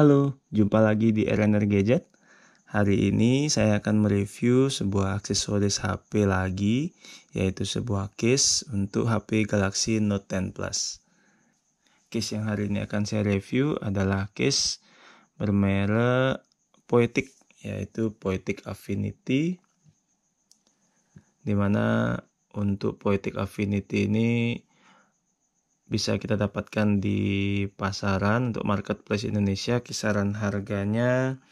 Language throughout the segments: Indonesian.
Halo, jumpa lagi di RNR Gadget. Hari ini saya akan mereview sebuah aksesoris HP lagi, yaitu sebuah case untuk HP Galaxy Note 10 Plus. Case yang hari ini akan saya review adalah case bermerek Poetic, yaitu Poetic Affinity, dimana untuk Poetic Affinity ini bisa kita dapatkan di pasaran untuk marketplace Indonesia kisaran harganya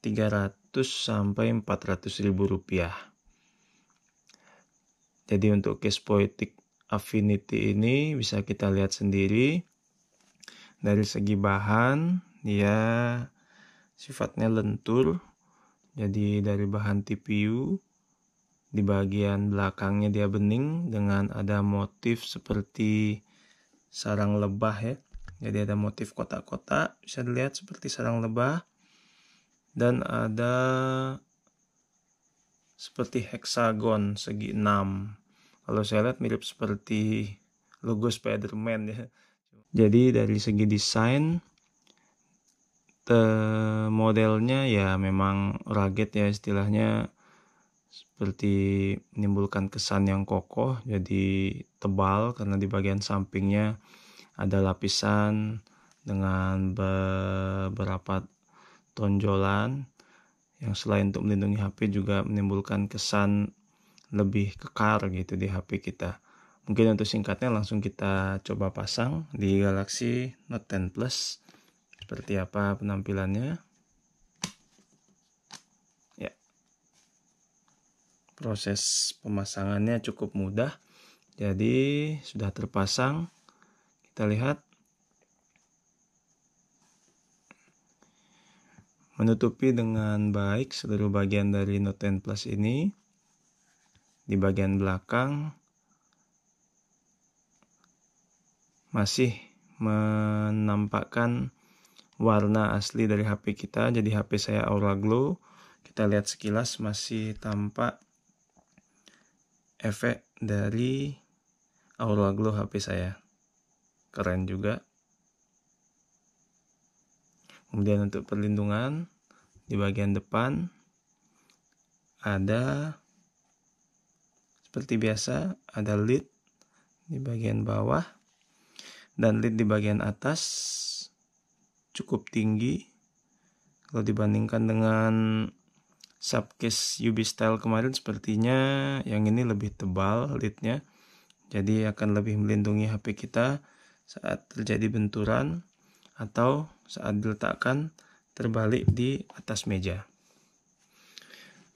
300 sampai 400 ribu rupiah jadi untuk case poetic affinity ini bisa kita lihat sendiri dari segi bahan dia sifatnya lentur jadi dari bahan TPU di bagian belakangnya dia bening dengan ada motif seperti sarang lebah ya. Jadi ada motif kotak-kotak, bisa dilihat seperti sarang lebah. Dan ada seperti heksagon segi 6. Kalau saya lihat mirip seperti logo spiderman ya. Jadi dari segi desain modelnya ya memang raget ya istilahnya seperti menimbulkan kesan yang kokoh jadi tebal karena di bagian sampingnya ada lapisan dengan beberapa tonjolan yang selain untuk melindungi HP juga menimbulkan kesan lebih kekar gitu di HP kita. Mungkin untuk singkatnya langsung kita coba pasang di Galaxy Note 10 Plus. Seperti apa penampilannya? proses pemasangannya cukup mudah jadi sudah terpasang kita lihat menutupi dengan baik seluruh bagian dari Note 10 Plus ini di bagian belakang masih menampakkan warna asli dari HP kita. Jadi HP saya Aura Glow. Kita lihat sekilas masih tampak efek dari Aura Glow HP saya. Keren juga. Kemudian untuk perlindungan di bagian depan ada seperti biasa ada lid di bagian bawah dan lid di bagian atas cukup tinggi kalau dibandingkan dengan subcase UB style kemarin sepertinya yang ini lebih tebal lidnya jadi akan lebih melindungi HP kita saat terjadi benturan atau saat diletakkan terbalik di atas meja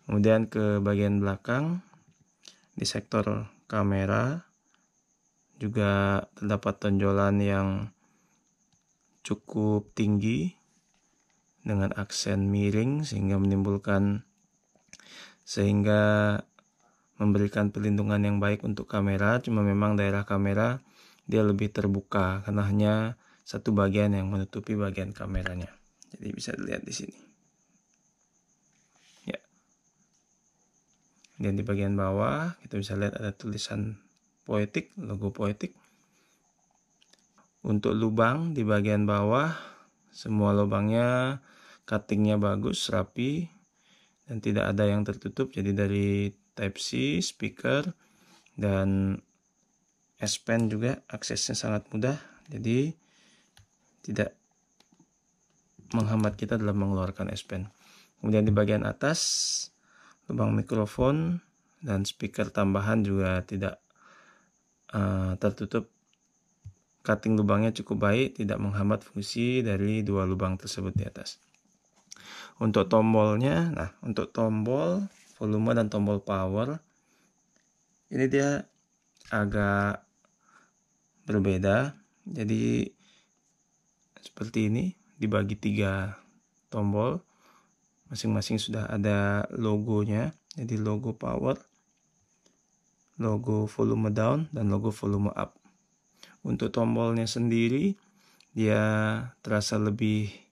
kemudian ke bagian belakang di sektor kamera juga terdapat tonjolan yang cukup tinggi dengan aksen miring sehingga menimbulkan sehingga memberikan perlindungan yang baik untuk kamera cuma memang daerah kamera dia lebih terbuka karena hanya satu bagian yang menutupi bagian kameranya jadi bisa dilihat di sini ya dan di bagian bawah kita bisa lihat ada tulisan poetik logo poetik untuk lubang di bagian bawah semua lubangnya cuttingnya bagus rapi dan tidak ada yang tertutup jadi dari type C speaker dan S Pen juga aksesnya sangat mudah jadi tidak menghambat kita dalam mengeluarkan S Pen kemudian di bagian atas lubang mikrofon dan speaker tambahan juga tidak uh, tertutup cutting lubangnya cukup baik tidak menghambat fungsi dari dua lubang tersebut di atas untuk tombolnya nah untuk tombol volume dan tombol power ini dia agak berbeda jadi seperti ini dibagi tiga tombol masing-masing sudah ada logonya jadi logo power logo volume down dan logo volume up untuk tombolnya sendiri dia terasa lebih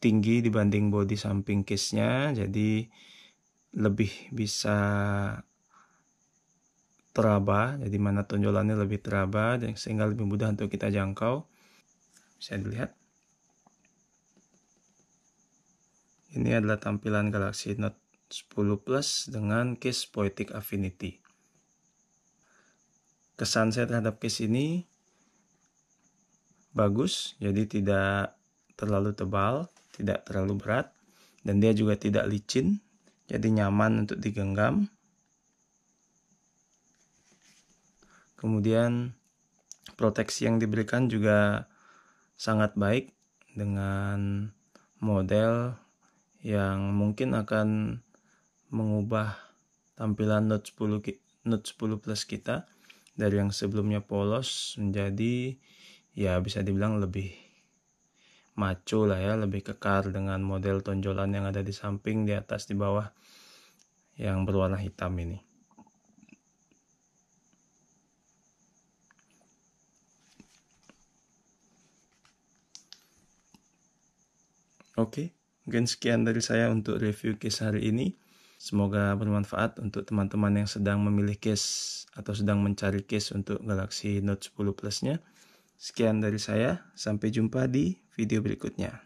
tinggi dibanding body samping case-nya jadi lebih bisa teraba jadi mana tonjolannya lebih teraba dan sehingga lebih mudah untuk kita jangkau bisa dilihat ini adalah tampilan Galaxy Note 10 Plus dengan case Poetic Affinity kesan saya terhadap case ini bagus jadi tidak terlalu tebal tidak terlalu berat dan dia juga tidak licin jadi nyaman untuk digenggam kemudian proteksi yang diberikan juga sangat baik dengan model yang mungkin akan mengubah tampilan Note 10 Note 10 Plus kita dari yang sebelumnya polos menjadi ya bisa dibilang lebih macu lah ya, lebih kekar dengan model tonjolan yang ada di samping, di atas, di bawah yang berwarna hitam ini. Oke, mungkin sekian dari saya untuk review case hari ini. Semoga bermanfaat untuk teman-teman yang sedang memilih case atau sedang mencari case untuk Galaxy Note 10 Plus-nya. Sekian dari saya, sampai jumpa di video berikutnya.